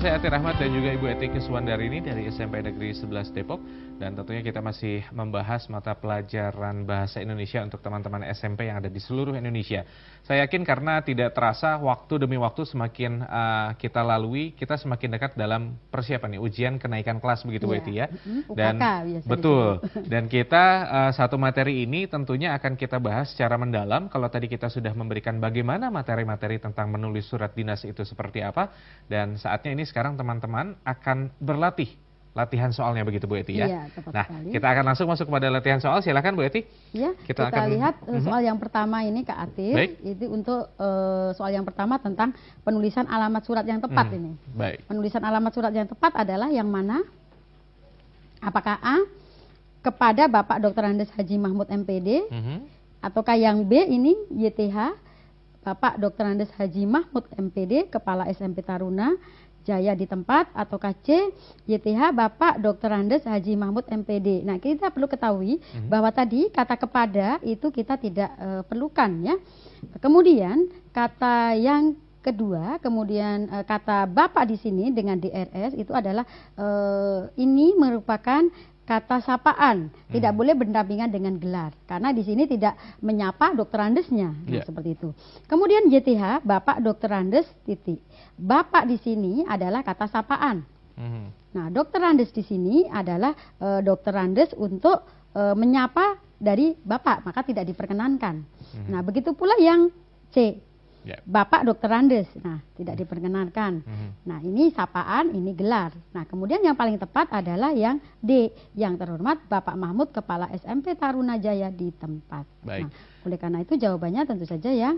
saya Ati Rahmat dan juga Ibu Eti ini dari SMP Negeri 11 Depok. Dan tentunya kita masih membahas mata pelajaran Bahasa Indonesia untuk teman-teman SMP yang ada di seluruh Indonesia. Saya yakin karena tidak terasa waktu demi waktu semakin uh, kita lalui, kita semakin dekat dalam persiapan nih, ujian kenaikan kelas begitu Bu iya. Eti ya. Dan, UKK, gitu. betul. Dan kita uh, satu materi ini tentunya akan kita bahas secara mendalam. Kalau tadi kita sudah memberikan bagaimana materi-materi tentang menulis surat dinas itu seperti apa. Dan saatnya ini sekarang teman-teman akan berlatih latihan soalnya begitu Bu Eti ya. Iya, tepat nah, sekali. kita akan langsung masuk kepada latihan soal. Silakan Bu Eti. Iya, kita, kita akan lihat mm -hmm. soal yang pertama ini Kak Atif. Baik. Itu untuk uh, soal yang pertama tentang penulisan alamat surat yang tepat hmm, ini. Baik. Penulisan alamat surat yang tepat adalah yang mana? Apakah A kepada Bapak Dr. Andes Haji Mahmud MPD? Mm -hmm. Ataukah yang B ini YTH Bapak Dr. Andes Haji Mahmud MPD Kepala SMP Taruna Jaya di tempat atau KC YTH Bapak Dr. Andes Haji Mahmud MPD. Nah, kita perlu ketahui hmm. bahwa tadi kata kepada itu kita tidak e, perlukan ya. Kemudian kata yang kedua, kemudian e, kata Bapak di sini dengan DRS itu adalah e, ini merupakan kata sapaan, hmm. tidak boleh berdampingan dengan gelar karena di sini tidak menyapa dokter Andesnya yeah. nah, ya. seperti itu. Kemudian JTH Bapak Dokter Andes titik. Bapak di sini adalah kata sapaan. Hmm. Nah, Dokter Andes di sini adalah e, Dokter Andes untuk e, menyapa dari Bapak, maka tidak diperkenankan. Hmm. Nah, begitu pula yang C yeah. Bapak Dokter Andes. Nah, tidak hmm. diperkenankan. Hmm. Nah, ini sapaan, ini gelar. Nah, kemudian yang paling tepat adalah yang D, yang terhormat Bapak Mahmud Kepala SMP Taruna Jaya di tempat. Baik. Nah, oleh karena itu jawabannya tentu saja yang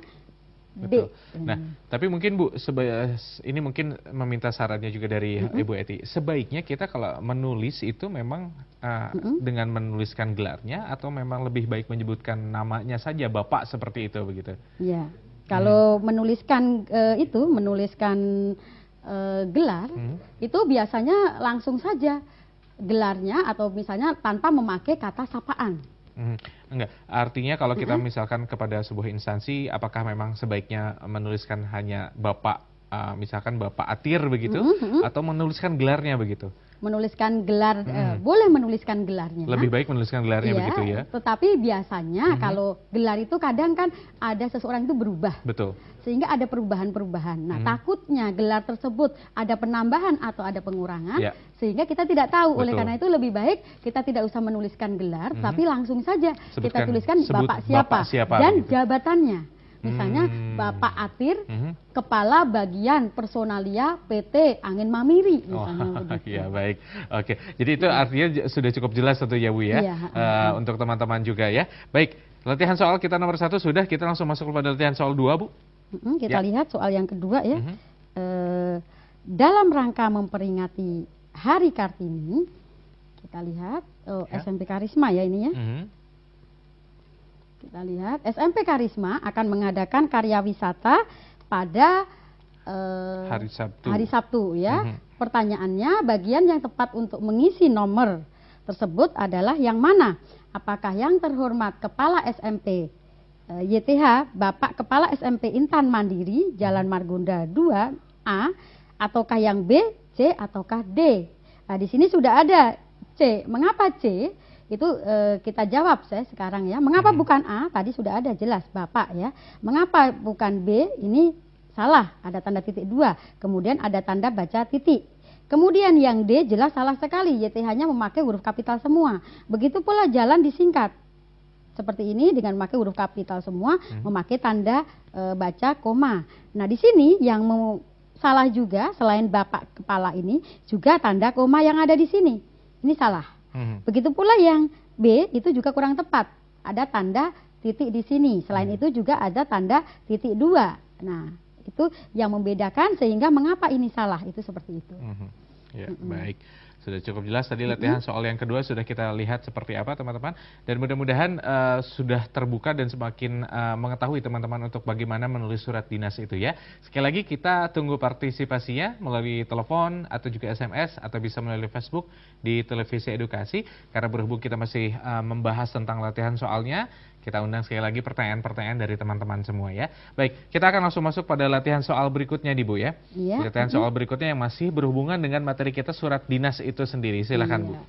Betul. Hmm. Nah, hmm. tapi mungkin Bu, ini mungkin meminta sarannya juga dari mm -hmm. Ibu Eti. Sebaiknya kita kalau menulis itu memang uh, mm -hmm. dengan menuliskan gelarnya atau memang lebih baik menyebutkan namanya saja Bapak seperti itu begitu. Iya. Kalau hmm. menuliskan e, itu, menuliskan e, gelar, hmm. itu biasanya langsung saja gelarnya atau misalnya tanpa memakai kata sapaan. Hmm. Enggak, artinya kalau kita hmm. misalkan kepada sebuah instansi, apakah memang sebaiknya menuliskan hanya bapak, uh, misalkan bapak Atir begitu, hmm. atau menuliskan gelarnya begitu? menuliskan gelar hmm. eh, boleh menuliskan gelarnya. Lebih baik menuliskan gelarnya ya, begitu ya. Tetapi biasanya hmm. kalau gelar itu kadang kan ada seseorang itu berubah. Betul. Sehingga ada perubahan-perubahan. Nah, hmm. takutnya gelar tersebut ada penambahan atau ada pengurangan ya. sehingga kita tidak tahu. Betul. Oleh karena itu lebih baik kita tidak usah menuliskan gelar hmm. tapi langsung saja Sebutkan, kita tuliskan sebut bapak siapa, bapak siapa dan gitu. jabatannya. Misalnya hmm. Bapak Atir, hmm. Kepala Bagian Personalia PT Angin Mamiri. Oh, misalnya oh, baik, oke. Jadi itu ya. artinya sudah cukup jelas satu ya Bu ya, ya. Uh, ya. untuk teman-teman juga ya. Baik, latihan soal kita nomor satu sudah, kita langsung masuk kepada latihan soal dua Bu. kita ya. lihat soal yang kedua ya. Hmm. Uh, dalam rangka memperingati Hari Kartini, kita lihat oh, ya. SMP Karisma ya ini ya. Hmm kita lihat SMP Karisma akan mengadakan karya wisata pada eh, hari Sabtu. Hari Sabtu ya. Mm -hmm. Pertanyaannya bagian yang tepat untuk mengisi nomor tersebut adalah yang mana? Apakah yang terhormat Kepala SMP eh, YTH Bapak Kepala SMP Intan Mandiri Jalan Margonda 2A ataukah yang B, C ataukah D? Nah, di sini sudah ada C. Mengapa C? itu e, kita jawab saya sekarang ya. Mengapa hmm. bukan A? Tadi sudah ada jelas Bapak ya. Mengapa bukan B? Ini salah, ada tanda titik dua. Kemudian ada tanda baca titik. Kemudian yang D jelas salah sekali, yth hanya memakai huruf kapital semua. Begitu pula jalan disingkat. Seperti ini dengan memakai huruf kapital semua, hmm. memakai tanda e, baca koma. Nah, di sini yang salah juga selain bapak kepala ini juga tanda koma yang ada di sini. Ini salah. Hmm. Begitu pula yang B itu juga kurang tepat. Ada tanda titik di sini. Selain hmm. itu juga ada tanda titik dua. Nah, itu yang membedakan sehingga mengapa ini salah itu seperti itu. Hmm. Ya, hmm. baik. Sudah cukup jelas tadi latihan soal yang kedua sudah kita lihat seperti apa teman-teman dan mudah-mudahan uh, sudah terbuka dan semakin uh, mengetahui teman-teman untuk bagaimana menulis surat dinas itu ya. Sekali lagi kita tunggu partisipasinya melalui telepon atau juga SMS atau bisa melalui Facebook di Televisi Edukasi karena berhubung kita masih uh, membahas tentang latihan soalnya kita undang sekali lagi pertanyaan-pertanyaan dari teman-teman semua ya. Baik, kita akan langsung masuk pada latihan soal berikutnya di Bu ya. Iya. Latihan soal berikutnya yang masih berhubungan dengan materi kita surat dinas itu sendiri. Silahkan iya. Bu. Eh,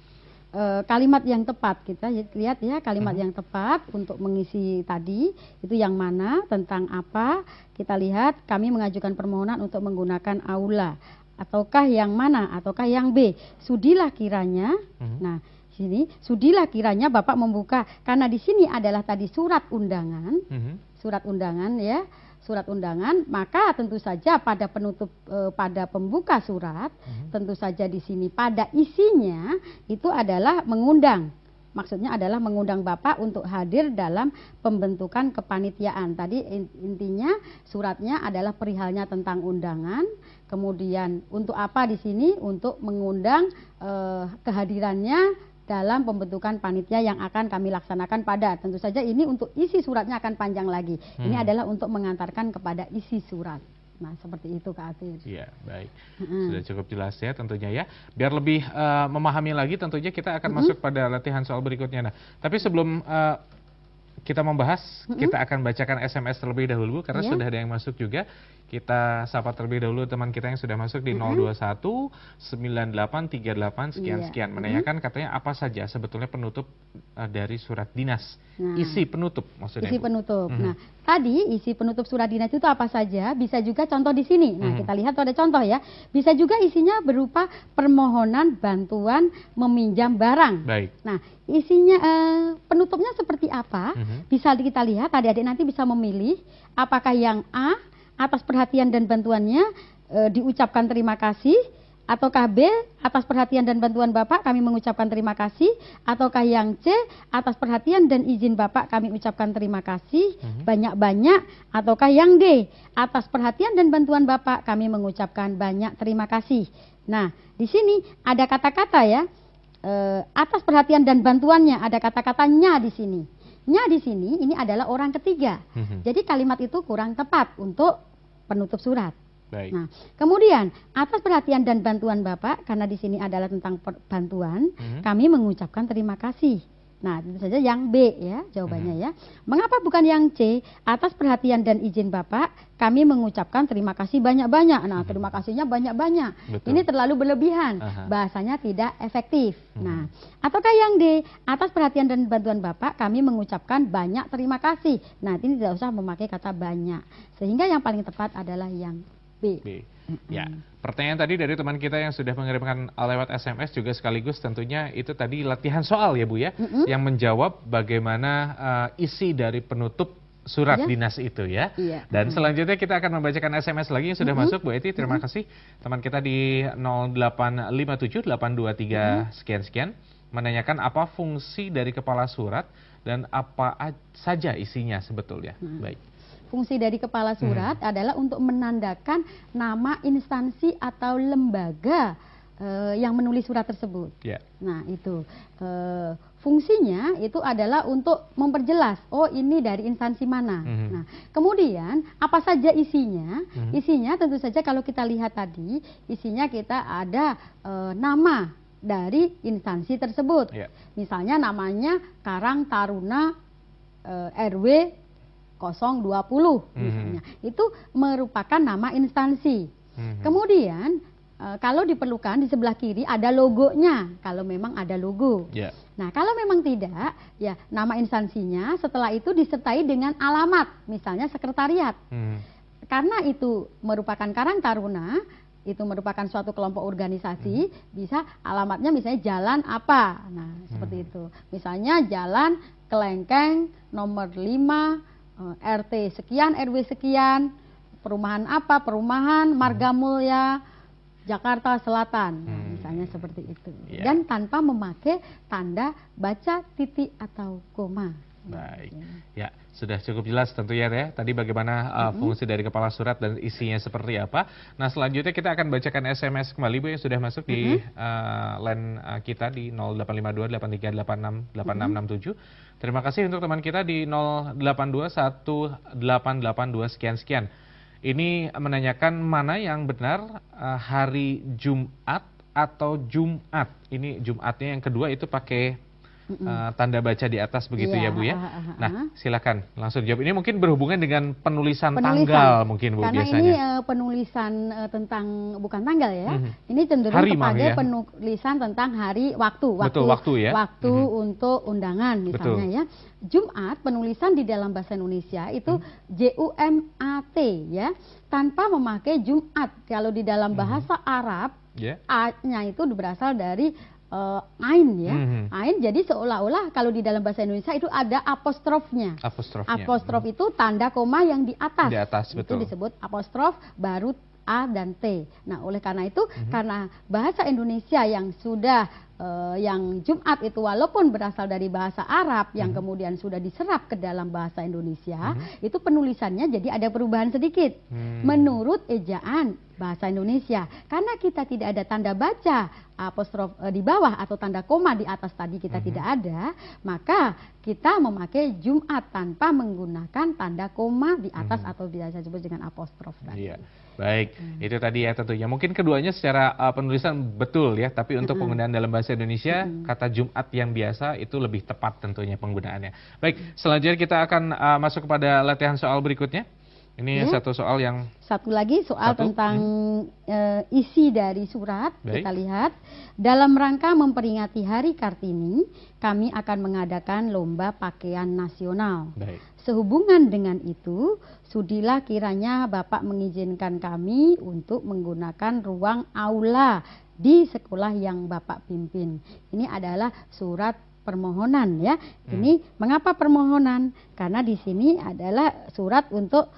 e, kalimat yang tepat kita ya, lihat ya kalimat uh-huh. yang tepat untuk mengisi tadi itu yang mana tentang apa kita lihat kami mengajukan permohonan untuk menggunakan aula ataukah yang mana ataukah yang B sudilah kiranya uh-huh. nah sini sudilah kiranya Bapak membuka karena di sini adalah tadi surat undangan. Mm -hmm. Surat undangan ya surat undangan, maka tentu saja pada penutup eh, pada pembuka surat, hmm. tentu saja di sini pada isinya itu adalah mengundang. Maksudnya adalah mengundang Bapak untuk hadir dalam pembentukan kepanitiaan. Tadi intinya suratnya adalah perihalnya tentang undangan. Kemudian untuk apa di sini? Untuk mengundang eh, kehadirannya dalam pembentukan panitia yang akan kami laksanakan pada tentu saja ini untuk isi suratnya akan panjang lagi. Hmm. Ini adalah untuk mengantarkan kepada isi surat. Nah, seperti itu Kak Atir. Iya, baik. Hmm. Sudah cukup jelas ya tentunya ya. Biar lebih uh, memahami lagi tentunya kita akan -hmm. masuk pada latihan soal berikutnya. Nah, tapi sebelum uh, kita membahas, mm -hmm. kita akan bacakan SMS terlebih dahulu karena yeah. sudah ada yang masuk juga. Kita sapa terlebih dahulu teman kita yang sudah masuk di mm -hmm. 021 9838 sekian yeah. sekian menanyakan mm -hmm. katanya apa saja sebetulnya penutup uh, dari surat dinas. Nah, isi penutup maksudnya. Isi penutup. Mm -hmm. Nah, tadi isi penutup surat dinas itu apa saja? Bisa juga contoh di sini. Nah, mm -hmm. kita mm-hmm. lihat tuh ada contoh ya. Bisa juga isinya berupa permohonan bantuan meminjam barang. Baik. Nah, isinya uh, penutupnya seperti apa mm-hmm. bisa kita lihat adik-adik nanti bisa memilih apakah yang A atas perhatian dan bantuannya uh, diucapkan terima kasih ataukah B atas perhatian dan bantuan Bapak kami mengucapkan terima kasih ataukah yang C atas perhatian dan izin Bapak kami ucapkan terima kasih mm-hmm. banyak-banyak ataukah yang D atas perhatian dan bantuan Bapak kami mengucapkan banyak terima kasih. Nah, di sini ada kata-kata ya eh, atas perhatian dan bantuannya ada kata-katanya di sini. Nya di sini ini adalah orang ketiga. Mm-hmm. Jadi kalimat itu kurang tepat untuk penutup surat. Baik. Nah, kemudian atas perhatian dan bantuan Bapak karena di sini adalah tentang bantuan, mm-hmm. kami mengucapkan terima kasih. Nah, tentu saja yang B ya jawabannya mhm. ya. Mengapa bukan yang C? Atas perhatian dan izin Bapak, kami mengucapkan terima kasih banyak-banyak. Nah, mhm. terima kasihnya banyak-banyak. Ini terlalu berlebihan. Aha. Bahasanya tidak efektif. Hmm. Nah, ataukah yang D? Atas perhatian dan bantuan Bapak, kami mengucapkan banyak terima kasih. Nah, ini tidak usah memakai kata banyak. Sehingga yang paling tepat adalah yang B. B. Ya, pertanyaan tadi dari teman kita yang sudah mengirimkan lewat SMS juga sekaligus tentunya itu tadi latihan soal ya Bu ya, mm -hmm. yang menjawab bagaimana uh, isi dari penutup surat ya. dinas itu ya. Iya. Dan hmm. selanjutnya kita akan membacakan SMS lagi yang sudah mm -hmm. masuk Bu Eti. Terima mm -hmm. kasih teman kita di 0857823 mm -hmm. sekian-sekian menanyakan apa fungsi dari kepala surat dan apa saja isinya sebetulnya. Hmm. Baik fungsi dari kepala hmm. surat hmm. adalah untuk menandakan nama instansi atau lembaga uh, yang menulis surat tersebut. Yeah. Nah, itu uh, fungsinya itu adalah untuk memperjelas, oh ini dari instansi mana. -hmm. Nah, kemudian apa saja isinya? -hmm. Isinya tentu saja kalau kita lihat tadi, isinya kita ada uh, nama dari instansi tersebut. Yeah. Misalnya namanya Karang Taruna RW misalnya. Hmm. Itu merupakan nama instansi. Hmm. Kemudian e, kalau diperlukan di sebelah kiri ada logonya kalau memang ada logo. Yeah. Nah, kalau memang tidak, ya nama instansinya setelah itu disertai dengan alamat, misalnya sekretariat. Hmm. Karena itu merupakan Karang Taruna, itu merupakan suatu kelompok organisasi, hmm. bisa alamatnya misalnya jalan apa. Nah, seperti hmm. itu. Misalnya jalan Kelengkeng nomor 5 Eh, RT sekian, RW sekian, perumahan apa, perumahan Marga hmm. Mulia, Jakarta Selatan, hmm. misalnya seperti itu. Yeah. Dan tanpa memakai tanda baca titik atau koma. Baik, iya. ya sudah cukup jelas tentunya ya tadi bagaimana uh, fungsi dari kepala surat dan isinya seperti apa. Nah selanjutnya kita akan bacakan SMS kembali Bu yang sudah masuk di uh, line uh, kita di 0852 085283868667. Terima kasih untuk teman kita di 08218882 sekian sekian. Ini menanyakan mana yang benar uh, hari Jumat atau Jumat. Ini Jumatnya yang kedua itu pakai uh, tanda baca di atas begitu ya, ya Bu ya. Ah, ah, ah, nah, silakan langsung jawab. Ini mungkin berhubungan dengan penulisan, penulisan. tanggal mungkin Bu Karena biasanya. Karena ini uh, penulisan uh, tentang bukan tanggal ya. Mm -hmm. Ini cenderung hari, kepada ya. penulisan tentang hari waktu, waktu Betul, waktu ya. Waktu mm -hmm. untuk undangan misalnya Betul. ya. Jumat penulisan di dalam bahasa Indonesia itu mm -hmm. J U M A T ya, tanpa memakai Jumat. Kalau di dalam mm-hmm. bahasa mm -hmm. Arab Yeah. A-nya itu berasal dari uh, ain ya. Mm-hmm. Ain jadi seolah-olah kalau di dalam bahasa Indonesia itu ada apostrofnya. apostrof Apostrof mm-hmm. itu tanda koma yang di atas. Di atas betul. Itu disebut apostrof baru A dan T. Nah, oleh karena itu, mm -hmm. karena bahasa Indonesia yang sudah uh, yang Jumat itu walaupun berasal dari bahasa Arab yang mm -hmm. kemudian sudah diserap ke dalam bahasa Indonesia, mm -hmm. itu penulisannya jadi ada perubahan sedikit. Mm. Menurut ejaan bahasa Indonesia, karena kita tidak ada tanda baca apostrof uh, di bawah atau tanda koma di atas tadi kita mm -hmm. tidak ada, maka kita memakai Jumat tanpa menggunakan tanda koma di atas mm -hmm. atau biasa disebut dengan apostrof tadi. Yeah. Baik, hmm. itu tadi ya tentunya. Mungkin keduanya secara uh, penulisan betul ya, tapi untuk hmm. penggunaan dalam bahasa Indonesia hmm. kata Jumat yang biasa itu lebih tepat tentunya penggunaannya. Baik, hmm. selanjutnya kita akan uh, masuk kepada latihan soal berikutnya. Ini hmm. satu soal yang satu lagi soal satu. tentang hmm. e, isi dari surat Baik. kita lihat dalam rangka memperingati Hari Kartini kami akan mengadakan lomba pakaian nasional. Baik. Sehubungan dengan itu, sudilah kiranya Bapak mengizinkan kami untuk menggunakan ruang aula di sekolah yang Bapak pimpin. Ini adalah surat permohonan ya. Hmm. Ini hmm. mengapa permohonan? Karena di sini adalah surat untuk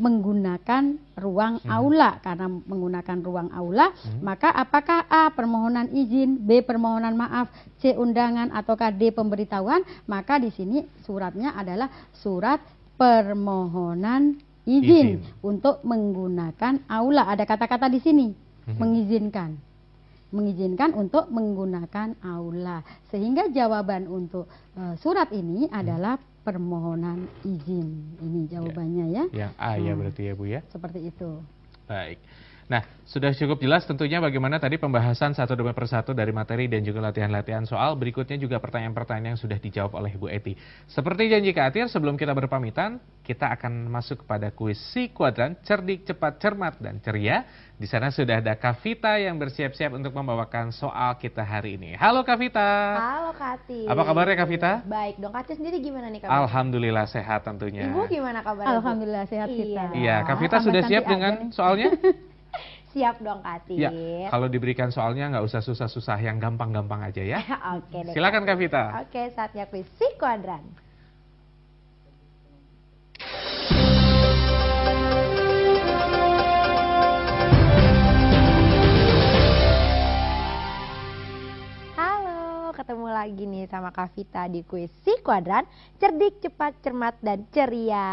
menggunakan ruang hmm. aula karena menggunakan ruang aula hmm. maka apakah A permohonan izin B permohonan maaf C undangan ataukah D pemberitahuan maka di sini suratnya adalah surat permohonan izin, izin. untuk menggunakan aula ada kata-kata di sini hmm. mengizinkan mengizinkan untuk menggunakan aula. Sehingga jawaban untuk uh, surat ini hmm. adalah permohonan izin. Ini ya. jawabannya ya. Yang A ya hmm. berarti ya Bu ya. Seperti itu. Baik. Nah, sudah cukup jelas tentunya bagaimana tadi pembahasan satu demi persatu dari materi dan juga latihan-latihan soal. Berikutnya juga pertanyaan-pertanyaan yang sudah dijawab oleh Bu Eti. Seperti janji Kak Atir, sebelum kita berpamitan, kita akan masuk kepada kuis si kuadran cerdik, cepat, cermat, dan ceria. Di sana sudah ada Kavita yang bersiap-siap untuk membawakan soal kita hari ini. Halo Kavita. Halo Kati. Apa kabarnya Kavita? Baik dong. Kati sendiri gimana nih kabarnya? Alhamdulillah sehat tentunya. Ibu gimana kabarnya? Alhamdulillah sehat kita. Iya. iya Kavita sudah siap dengan soalnya? Siap dong Kak Tit. Ya, kalau diberikan soalnya nggak usah susah-susah, yang gampang-gampang aja ya. Oke deh. Silakan Kak Vita. Oke, saatnya kuis si kuadran. ketemu lagi nih sama Kak Vita di kuis si kuadran cerdik cepat cermat dan ceria.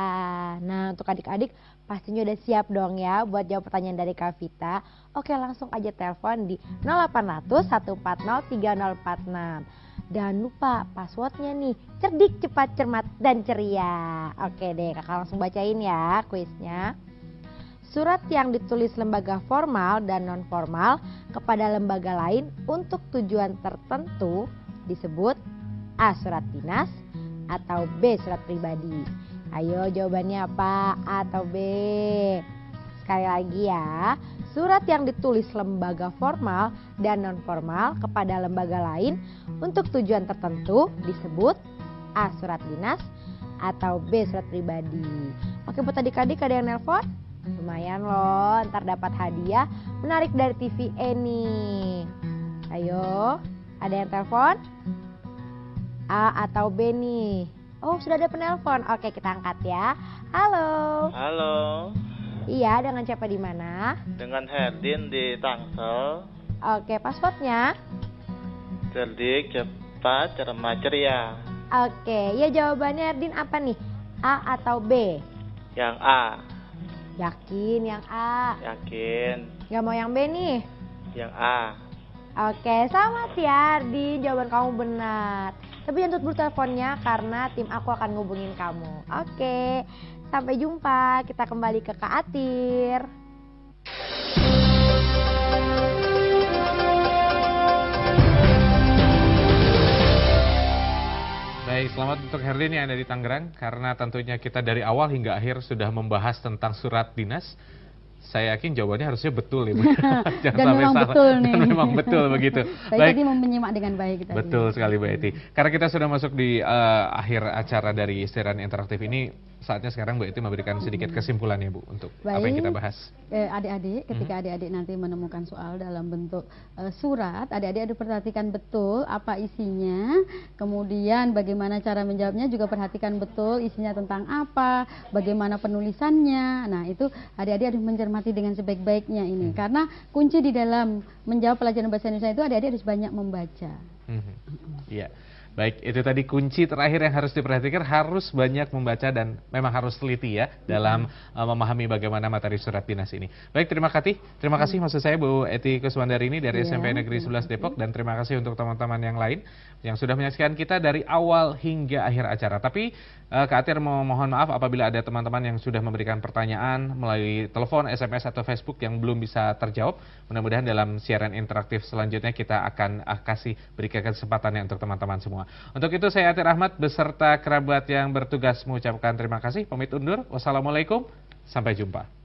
Nah untuk adik-adik pastinya udah siap dong ya buat jawab pertanyaan dari Kak Vita. Oke langsung aja telepon di 0800 140 3046. Dan lupa passwordnya nih, cerdik, cepat, cermat, dan ceria. Oke deh kakak langsung bacain ya kuisnya. Surat yang ditulis lembaga formal dan non formal kepada lembaga lain untuk tujuan tertentu disebut A. Surat dinas atau B. Surat pribadi. Ayo jawabannya apa? A atau B? Sekali lagi ya, surat yang ditulis lembaga formal dan non formal kepada lembaga lain untuk tujuan tertentu disebut A. Surat dinas atau B. Surat pribadi. Oke buat tadi adik ada yang nelpon? Lumayan loh, ntar dapat hadiah menarik dari TV nih. Ayo, ada yang telepon? A atau B nih? Oh, sudah ada penelpon. Oke, kita angkat ya. Halo. Halo. Iya, dengan siapa di mana? Dengan Herdin di Tangsel. Oke, passwordnya? Cerdik, cepat, cermat, ceria. Oke, ya jawabannya Herdin apa nih? A atau B? Yang A. Yakin yang A? Yakin. Gak mau yang B nih? Yang A. Oke, selamat ya di Jawaban kamu benar. Tapi jangan tutup teleponnya karena tim aku akan ngubungin kamu. Oke, sampai jumpa. Kita kembali ke Kak Atir. Baik, selamat untuk Herlin yang ada di Tangerang karena tentunya kita dari awal hingga akhir sudah membahas tentang surat dinas saya yakin jawabannya harusnya betul ya. Jangan dan sampai memang salah. betul nih. memang betul begitu. saya baik. tadi menyimak dengan baik tadi. Betul sekali Bu Eti. Karena kita sudah masuk di uh, akhir acara dari Istirahat Interaktif ini, saatnya sekarang Bu Iti memberikan sedikit hmm. kesimpulan ya Bu untuk Baik, apa yang kita bahas. Eh, adik-adik, ketika hmm. adik-adik mm -hmm. nanti menemukan soal dalam bentuk eh, surat, adik-adik harus perhatikan betul apa isinya, kemudian bagaimana cara menjawabnya juga perhatikan betul isinya tentang apa, bagaimana penulisannya. Nah itu adik-adik harus mencermati dengan sebaik-baiknya ini, mm -hmm. karena kunci di dalam menjawab pelajaran bahasa Indonesia itu adik-adik harus banyak membaca. Hmm. Iya. Mm -hmm. yeah. Baik, itu tadi kunci terakhir yang harus diperhatikan harus banyak membaca dan memang harus teliti ya dalam uh, memahami bagaimana materi surat dinas ini. Baik, terima kasih. Terima kasih mm-hmm. maksud saya Bu Eti Kuswandari ini dari yeah. SMP Negeri 11 Depok dan terima kasih untuk teman-teman yang lain yang sudah menyaksikan kita dari awal hingga akhir acara. Tapi uh, Kak Atir mohon maaf apabila ada teman-teman yang sudah memberikan pertanyaan melalui telepon, SMS atau Facebook yang belum bisa terjawab. Mudah-mudahan dalam siaran interaktif selanjutnya kita akan uh, kasih berikan kesempatannya untuk teman-teman semua. Untuk itu saya Atir Ahmad beserta kerabat yang bertugas mengucapkan terima kasih. Pamit undur. Wassalamualaikum. Sampai jumpa.